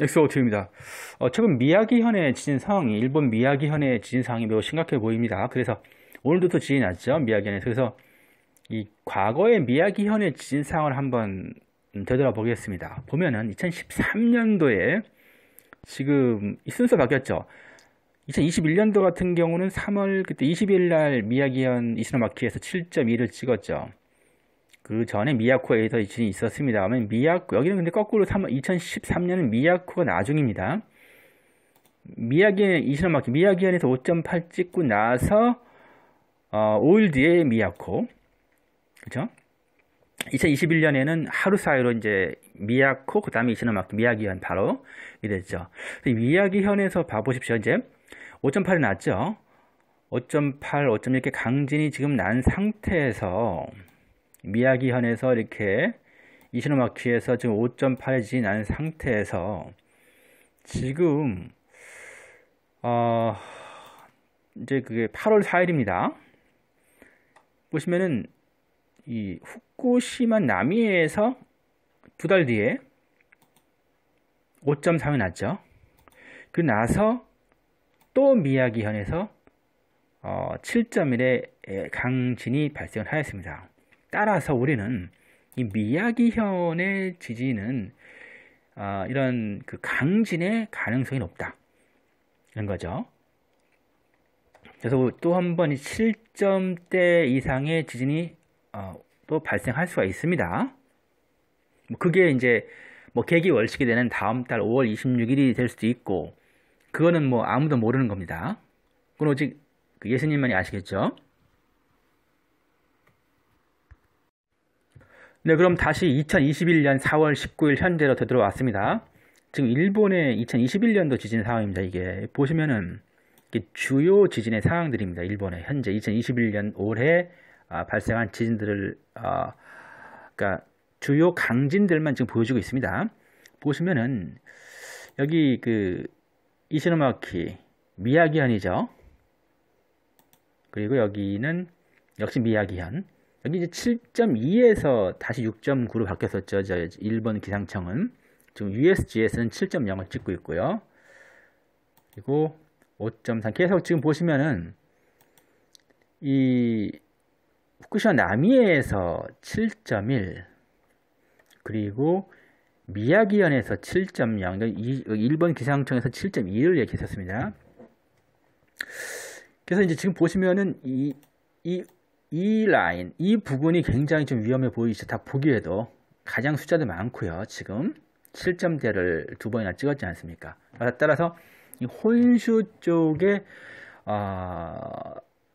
엑소오트입니다. 어, 최근 미야기현의 지진 상황이 일본 미야기현의 지진 상황이 매우 심각해 보입니다. 그래서 오늘도 또 지진이 났죠 미야기현에서 그래서 이 과거의 미야기현의 지진 상황을 한번 되돌아보겠습니다. 보면은 2013년도에 지금 이 순서 바뀌었죠. 2021년도 같은 경우는 3월 그때 20일 날 미야기현 이시노마키에서 7.2를 찍었죠. 그 전에 미야코에서 지진이 있었습니다. 그러면 미야코 여기는 근데 거꾸로 3, 2013년은 미야코가 나중입니다. 미야기에 이시노마키 미야기현에서 5.8 찍고 나서 어, 5일 뒤에 미야코 그죠? 2021년에는 하루 사이로 이제 미야코 그다음에 이시노마키 미야기현 바로 이랬죠. 미야기현에서 봐보십시오. 이제 5.8이 났죠. 5.8, 5.6 이렇게 강진이 지금 난 상태에서 미야기현에서 이렇게 이시노마키에서 지금 5.8에 진한 상태에서 지금 어 이제 그게 8월 4일입니다. 보시면은 이 후쿠시마 남해에서 두 달 뒤에 5.3이 났죠. 그 나서 또 미야기현에서 어, 7.1의 예, 강진이 발생하였습니다. 을 따라서 우리는 이 미야기현의 지진은 아, 이런 그 강진의 가능성이 높다. 이런 거죠. 그래서 또 한 번 7점대 이상의 지진이 어, 또 발생할 수가 있습니다. 뭐 그게 이제 뭐 계기 월식이 되는 다음 달 5월 26일이 될 수도 있고 그거는 뭐 아무도 모르는 겁니다. 그건 오직 그 예수님만이 아시겠죠? 네, 그럼 다시 2021년 4월 19일 현재로 되돌아왔습니다. 지금 일본의 2021년도 지진 상황입니다. 이게 보시면은 이게 주요 지진의 상황들입니다. 일본의 현재 2021년 올해 아, 발생한 지진들을 아, 그러니까 주요 강진들만 지금 보여주고 있습니다. 보시면은 여기 그 이시노마키 미야기현이죠. 그리고 여기는 역시 미야기현. 여기 이제 7.2에서 다시 6.9로 바뀌었었죠. 저 일본 기상청은. 지금 USGS는 7.0을 찍고 있고요. 그리고 5.3 계속 지금 보시면은 이 후쿠시마 남해에서 7.1 그리고 미야기현에서 7.0 일본 기상청에서 7.2를 얘기했었습니다. 그래서 이제 지금 보시면은 이, 이이 라인, 이 부분이 굉장히 좀 위험해 보이죠. 다 보기에도 가장 숫자도 많고요. 지금 7점대를 두 번이나 찍었지 않습니까? 따라서 이 혼슈 쪽에 어,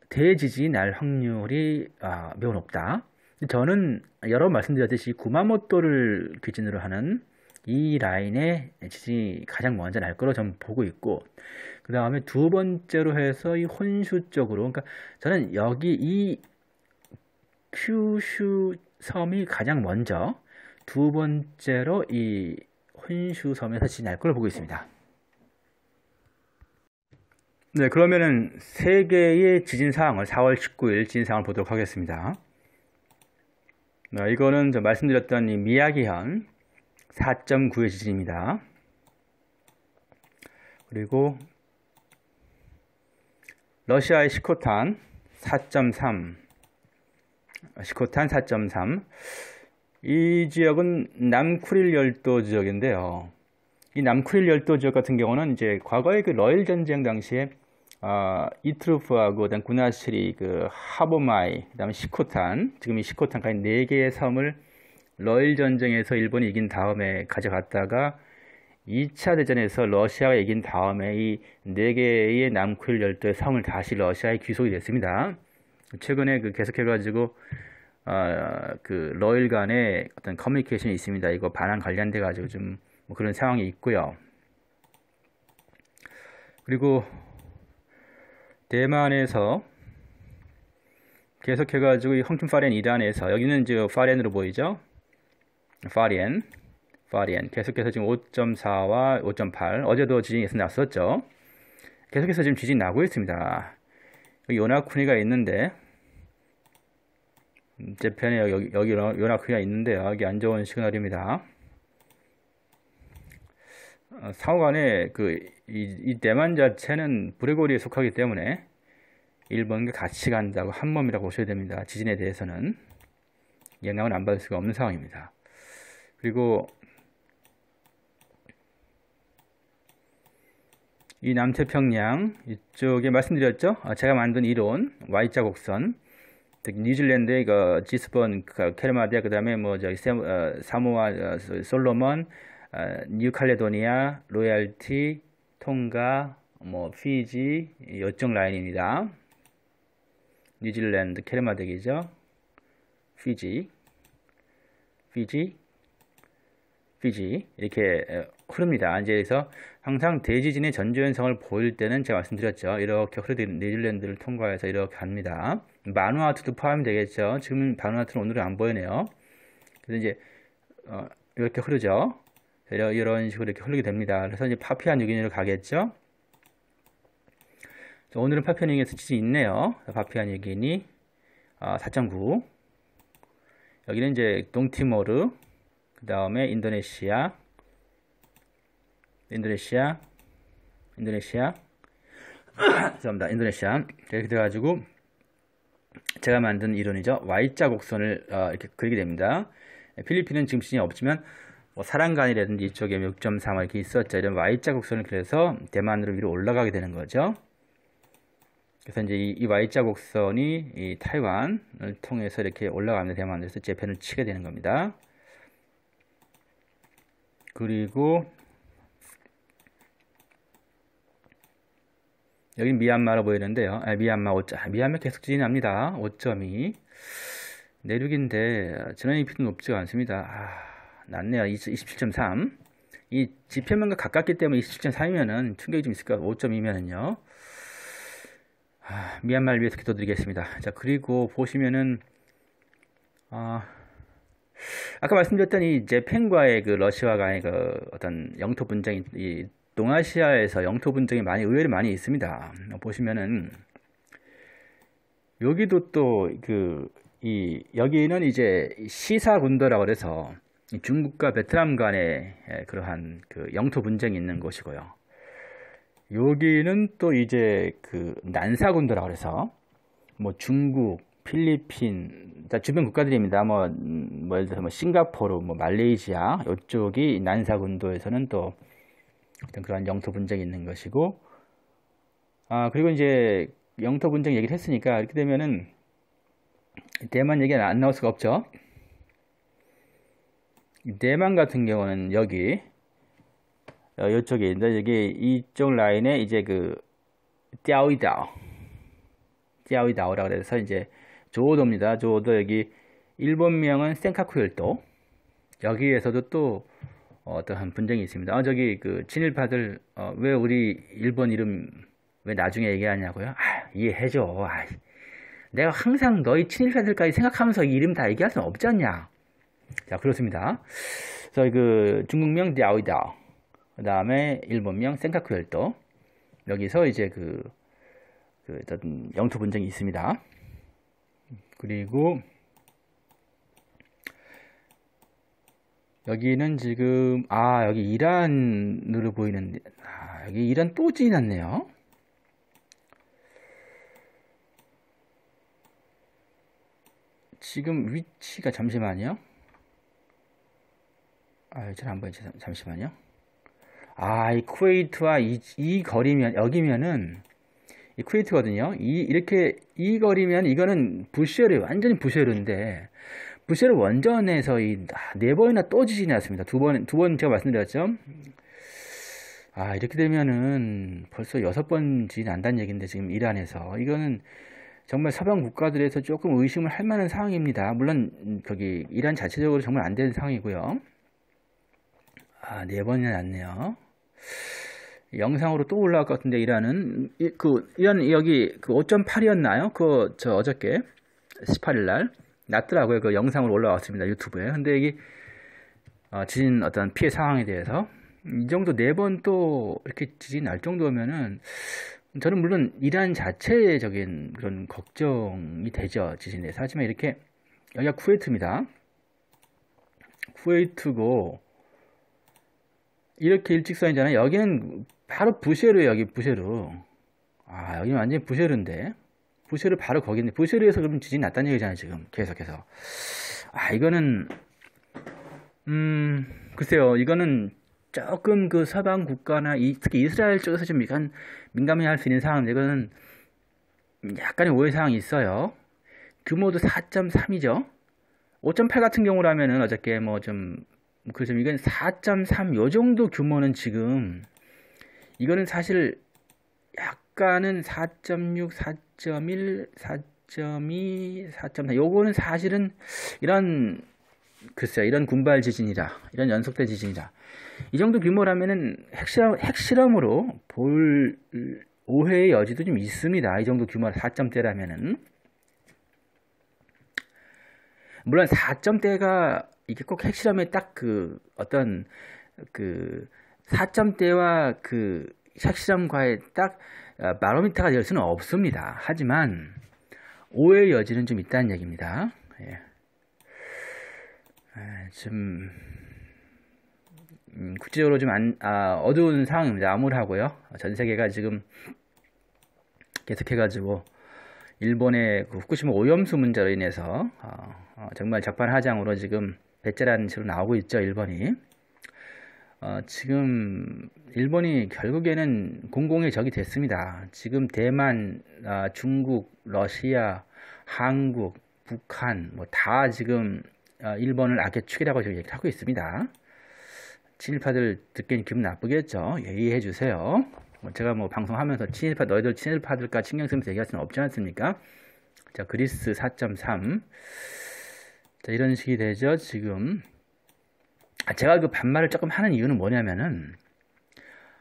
대지진이 날 확률이 어, 매우 높다. 저는 여러 번 말씀드렸듯이 구마모토를 기준으로 하는 이라인에 지진이 가장 먼저 날 거로 저는 보고 있고 그 다음에 두 번째로 해서 이 혼슈 쪽으로 그러니까 저는 여기 이 큐슈 섬이 가장 먼저, 두 번째로 이 혼슈 섬에서 지날 걸로 보고 있습니다. 네, 그러면은 세 개의 지진 상황을 4월 19일 지진 상황을 보도록 하겠습니다. 네, 이거는 저 말씀드렸던 이 미야기현 4.9의 지진입니다. 그리고 러시아의 시코탄 4.3 시코탄 4.3. 이 지역은 남쿠릴 열도 지역인데요. 이 남쿠릴 열도 지역 같은 경우는 이제 과거에 그 러일 전쟁 당시에 어, 이트루프하고 그다음 구나시리, 그 하보마이, 그다음에 시코탄, 지금 이 시코탄까지 네 개의 섬을 러일 전쟁에서 일본이 이긴 다음에 가져갔다가 2차 대전에서 러시아가 이긴 다음에 이 네 개의 남쿠릴 열도의 섬을 다시 러시아에 귀속이 됐습니다. 최근에 그 계속해가지고 어, 그 러일 간의 어떤 커뮤니케이션이 있습니다. 이거 반환 관련돼 가지고 좀뭐 그런 상황이 있고요. 그리고 대만에서 계속해가지고 이 헝춘파렌 이란에서 여기는 이제 파렌으로 보이죠? 파렌, 파렌 계속해서 지금 5.4와 5.8 어제도 지진이 났었죠? 계속해서 지금 지진 나고 있습니다. 여기 요나쿠니가 있는데 제 편에 여기, 여기 연락크기가 있는데요. 여기 안 좋은 시그널입니다. 상호간에 어, 그, 이, 이 대만 자체는 브레고리에 속하기 때문에 일본과 같이 간다고 한 몸이라고 보셔야 됩니다. 지진에 대해서는 영향을 안 받을 수가 없는 상황입니다. 그리고 이 남태평양 이쪽에 말씀드렸죠? 아, 제가 만든 이론 Y자 곡선 특히 뉴질랜드의 그 지스본, 그 캐르마디아, 그 다음에 뭐 저기 세, 어, 사모아, 어, 솔로몬, 어, 뉴칼레도니아, 로얄티, 통가, 뭐 피지, 요쪽 라인입니다. 뉴질랜드 캐르마덱이죠. 피지, 피지, 피지 이렇게 어, 흐릅니다. 이제 그래서 항상 대지진의 전조현상을 보일 때는 제가 말씀드렸죠. 이렇게 흐르듯 뉴질랜드를 통과해서 이렇게 갑니다. 마누아트도 포함이 되겠죠. 지금 마누아트는 오늘은 안 보이네요. 그래서 이제 어, 이렇게 흐르죠. 이런, 식으로 이렇게 흐르게 됩니다. 그래서 이제 파피안 유기니로 가겠죠. 오늘은 파피안 유기니에서 지진 있네요. 파피안 유기니 아, 4.9 여기는 이제 동티모르 그 다음에 인도네시아 인도네시아 인도네시아 죄송합니다 인도네시아 이렇게 돼가지고 제가 만든 이론이죠. Y자 곡선을 어, 이렇게 그리게 됩니다. 필리핀은 지금 지진이 없지만 뭐 사랑간이라든지 이쪽에 6.3 아 이렇게 있었죠. 이런 Y자 곡선을 그려서 대만으로 위로 올라가게 되는 거죠. 그래서 이제 이, 이 Y자 곡선이 이 타이완을 통해서 이렇게 올라가면 대만에서 제편을 치게 되는 겁니다. 그리고 여기 미얀마로 보이는데요. 아, 미얀마 5점. 아, 미얀마 계속 진입합니다. 5점이. 내륙인데 지난해 비도 높지가 않습니다. 아, 낮네요. 27.3. 이 지표면과 가깝기 때문에 27.3이면은 충격이 좀 있을 것 같아요. 5점이면은요 아, 미얀마를 위해서 기도드리겠습니다. 자, 그리고 보시면은, 아, 아까 말씀드렸던 이 재팬과의 그 러시아 간의 그 어떤 영토 분쟁이 동아시아에서 영토 분쟁이 많이 의외로 많이 있습니다. 보시면은 여기도 또 그 이 여기는 이제 시사군도라고 그래서 중국과 베트남 간의 그러한 그 영토 분쟁이 있는 곳이고요. 여기는 또 이제 그 난사군도라고 그래서 뭐 중국, 필리핀, 주변 국가들입니다. 뭐, 음, 뭐 예를 들어서 뭐 싱가포르, 뭐 말레이시아 이쪽이 난사군도에서는 또 어떤 그러한 영토 분쟁이 있는 것이고 아 그리고 이제 영토 분쟁 얘기를 했으니까 이렇게 되면은 대만 얘기는 안 나올 수가 없죠. 대만 같은 경우는 여기 어, 이쪽에 있는데 여기 이쪽 라인에 이제 그 띠아오이다오 띠아오이다오라고 해서 이제 조오도입니다. 조오도 여기 일본명은 센카쿠 열도 여기에서도 또 어떠한 분쟁이 있습니다. 아, 저기 그 친일파들 어, 왜 우리 일본 이름 왜 나중에 얘기하냐고요? 아, 이해해줘. 아, 내가 항상 너희 친일파들까지 생각하면서 이름 다 얘기할 수는 없지 않냐? 자, 그렇습니다. 저래그 중국명 디아오이다. 그 다음에 일본명 센카쿠열도. 여기서 이제 그, 그 영토 분쟁이 있습니다. 그리고 여기는 지금 아 여기 이란으로 보이는데 아, 여기 이란 또 지났네요. 지금 위치가 잠시만요. 아, 잘안 보이죠. 잠시만요. 아, 이 쿠웨이트와 이, 이 거리면 여기면은 이 쿠웨이트거든요. 이 이렇게 이 거리면 이거는 부쉐르 완전히 부쉐르인데 브시르 원전에서 이네 아, 번이나 또 지진이 났습니다. 두 번, 두 번 제가 말씀드렸죠. 아, 이렇게 되면은 벌써 여섯 번 지진 난다는 얘기인데 지금 이란에서. 이거는 정말 서방 국가들에서 조금 의심을 할 만한 상황입니다. 물론, 음, 거기 이란 자체적으로 정말 안 되는 상황이고요. 아, 네 번이나 났네요. 영상으로 또 올라올 것 같은데, 이란은. 그, 이란 여기 그 5.8이었나요? 그, 저 어저께. 18일 날. 났더라고요. 그 영상으로 올라왔습니다. 유튜브에. 근데 이게 어, 지진 어떤 피해 상황에 대해서 이 정도 네 번 또 이렇게 지진 날 정도면은 저는 물론 이란 자체적인 그런 걱정이 되죠. 지진에서. 하지만 이렇게 여기가 쿠웨이트입니다. 쿠웨이트고 이렇게 일직선이잖아요. 여기는 바로 부쉐르예요. 여기 부쉐르. 아, 여기 완전 히 부쉐르인데. 부실을 바로 거기인데 부실에 해서 그럼 지진이 났다는 얘기잖아요 지금 계속해서 아 이거는 음 글쎄요 이거는 조금 그 서방 국가나 이, 특히 이스라엘 쪽에서 좀 약간 민감해 할 수 있는 상황인데 이거는 약간의 오해 사항이 있어요 규모도 4.3이죠 5.8 같은 경우라면은 어저께 뭐 좀 그좀 이건 4.3 요 정도 규모는 지금 이거는 사실 약간은 4.6, 4 4.1, 4.2, 4.4. 요거는 사실은 이런 글쎄요. 이런 군발 지진이다 이런 연속된 지진이다이 정도 규모라면은 핵실험, 핵실험으로 볼 오해의 여지도 좀 있습니다. 이 정도 규모 4점대라면은. 물론 4점대가 이게 꼭 핵실험에 딱 그 어떤 그 4점대와 그 핵실험과의 딱 어, 바로미터가 될 수는 없습니다. 하지만 오해의 여지는 좀 있다는 얘기입니다. 예. 아, 좀 음, 국제적으로 좀 안, 아, 어두운 상황입니다. 암울하고요. 전 세계가 지금 계속해가지고 일본의 그 후쿠시마 오염수 문제로 인해서 어, 어, 정말 적반하장으로 지금 배째라는 식으로 나오고 있죠. 일본이. 어, 지금 일본이 결국에는 공공의 적이 됐습니다. 지금 대만, 어, 중국, 러시아, 한국, 북한 뭐 다 지금 어, 일본을 악의 축이라고 지금 얘기를 하고 있습니다. 친일파들 듣기엔 기분 나쁘겠죠. 예의해 주세요. 뭐 제가 뭐 방송하면서 친일파 너희들 친일파들과 신경 쓰면서 얘기할 수는 없지 않습니까? 자 그리스 4.3자 이런 식이 되죠 지금 아, 제가 그 반말을 조금 하는 이유는 뭐냐면은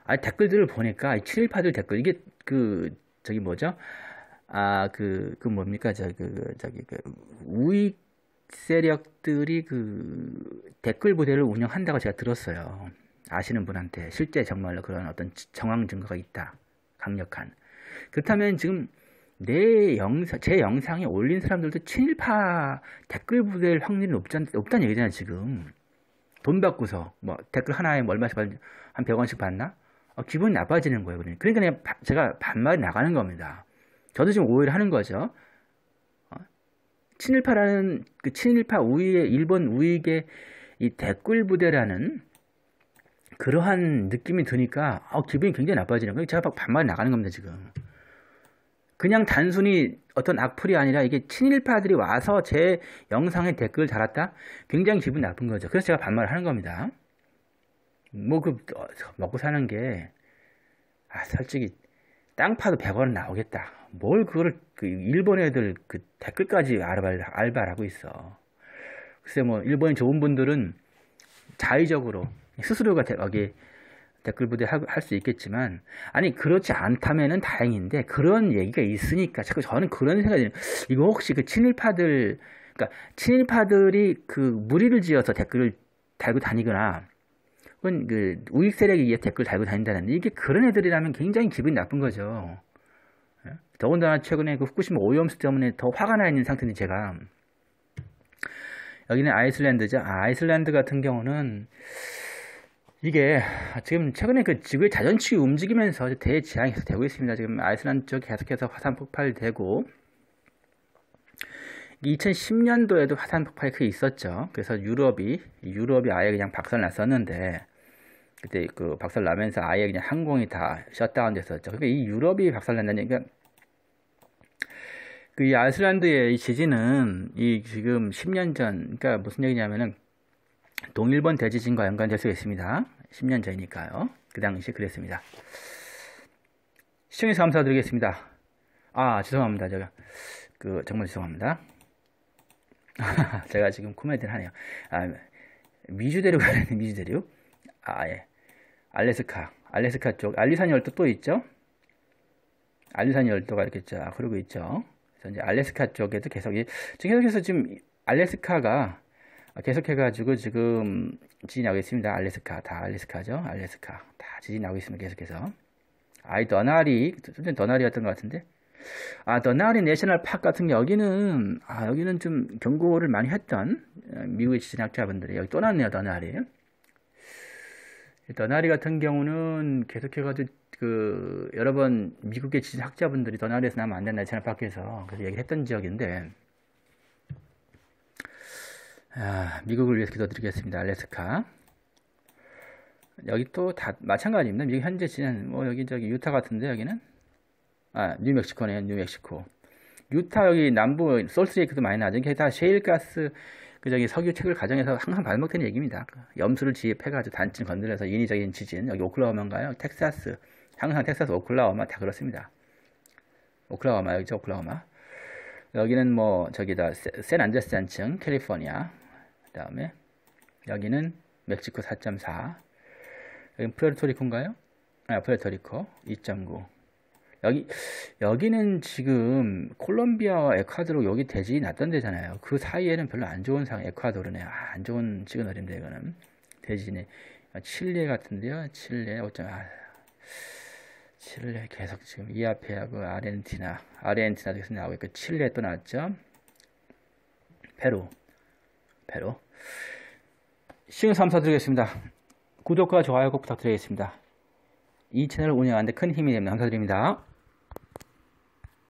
아 댓글들을 보니까 친일파들 댓글 이게 그 저기 뭐죠? 아 그그 그 뭡니까? 저기 그, 그 저기 그 우익 세력들이 그 댓글 부대를 운영한다고 제가 들었어요. 아시는 분한테 실제 정말로 그런 어떤 정황 증거가 있다. 강력한. 그렇다면 지금 내 영상, 제 영상에 올린 사람들도 친일파 댓글 부대일 확률이 높지 않, 높다는 얘기잖아요, 지금. 돈 받고서 뭐 댓글 하나에 뭐 얼마씩 받, 는한 100원씩 받나? 어, 기분이 나빠지는 거예요. 그러니까 그냥 그러니까 바, 제가 반말이 나가는 겁니다. 저도 지금 오해를 하는 거죠. 어? 친일파라는 그 친일파 우위의 일본 우익의 이 댓글 부대라는 그러한 느낌이 드니까 어, 기분이 굉장히 나빠지는 거예요. 제가 반말이 나가는 겁니다 지금. 그냥 단순히 어떤 악플이 아니라 이게 친일파들이 와서 제 영상에 댓글을 달았다? 굉장히 기분 나쁜 거죠. 그래서 제가 반말을 하는 겁니다. 뭐, 그, 어, 먹고 사는 게, 아, 솔직히, 땅 파도 100원 나오겠다. 뭘 그거를, 그, 일본 애들 그 댓글까지 알바를, 알바를 하고 있어. 글쎄, 뭐, 일본에 좋은 분들은 자의적으로 스스로가 여기 댓글 부대 할 수 있겠지만 아니 그렇지 않다면은 다행인데 그런 얘기가 있으니까 자꾸 저는 그런 생각이 드는 이거 혹시 그 친일파들 그러니까 친일파들이 그 무리를 지어서 댓글을 달고 다니거나 혹은 그 우익 세력에 의해 댓글 달고 다닌다는데 이게 그런 애들이라면 굉장히 기분이 나쁜 거죠. 예? 더군다나 최근에 그 후쿠시마 오염수 때문에 더 화가 나 있는 상태인데 제가 여기는 아이슬란드죠. 아, 아이슬란드 같은 경우는 이게 지금 최근에 그 지구의 자전축이 움직이면서 대지향이 되고 있습니다. 지금 아이슬란드 쪽 계속해서 화산 폭발되고 2010년도에도 화산 폭발이 크게 있었죠. 그래서 유럽이 유럽이 아예 그냥 박살 났었는데 그때 그 박살 나면서 아예 그냥 항공이 다 셧다운됐었죠. 그러니까 이 유럽이 박살 난다니까 그이 아이슬란드의 이 지진은 이 지금 10년 전 그러니까 무슨 얘기냐면은 동일본 대지진과 연관될 수 있습니다. 10년 전이니까요. 그 당시 그랬습니다. 시청해서 감사드리겠습니다. 아, 죄송합니다. 제가, 그, 정말 죄송합니다. 제가 지금 코멘트를 하네요. 아, 미주 대륙 가니에요 미주 대륙? 아, 예. 알래스카. 알래스카 쪽. 알리산 열도 또 있죠? 알리산 열도가 이렇게 쫙 흐르고 있죠. 그래서 이제 알래스카 쪽에도 계속, 지금 계속해서 지금 알래스카가 아, 계속해가지고 지금 지진이 나고 있습니다. 알래스카, 다 알래스카죠? 알래스카. 다 지진이 나고 있습니다. 계속해서. 아이, 더나리, 좀 전에 더나리였던 것 같은데? 아, 더나리 내셔널 팍 같은 게 여기는, 아, 여기는 좀 경고를 많이 했던 어, 미국의 지진학자분들이 여기 또 났네요, 더나리. 더나리 같은 경우는 계속해가지고 그, 여러 번 미국의 지진학자분들이 더나리에서 나면 안 된다, 내셔널 파크에서. 그래서 얘기를 했던 지역인데, 아, 미국을 위해서 기도드리겠습니다. 알래스카. 여기 또 다 마찬가지입니다. 미국 현재 지는 뭐 여기 저기 유타 같은데 여기는 아 뉴멕시코네요. 뉴멕시코. 유타 여기 남부 솔스레이크도 많이 나죠. 이게 다 셰일가스 그 저기 석유 책을 가정해서 항상 반복되는 얘기입니다. 염수를 지입해가지고 단층 건드려서 인위적인 지진 여기 오클라호마인가요? 텍사스 항상 텍사스 오클라호마 다 그렇습니다. 오클라호마 여기죠 오클라호마 여기는 뭐 저기다 샌안제스산층 캘리포니아 그 다음에 여기는 멕시코 4.4 여기 프레르토리코인가요아프레토리코2.9 여기 여기는 지금 콜롬비아와 에콰도르 여기 대지 났던 데잖아요. 그 사이에는 별로 안 좋은 상황 에콰도르네. 아, 안 좋은 시그널인데 이거는 대지네. 아, 칠레 같은데요. 칠레 어쩌 아, 칠레 계속 지금 이 앞에 하고 아르헨티나 아르헨티나 계속 나오고 있고 칠레 또 나왔죠. 페루 배로 시흥 3사 드리겠습니다. 구독과 좋아요 꼭 부탁드리겠습니다. 이 채널 을 운영하는데 큰 힘이 됩니다. 감사드립니다.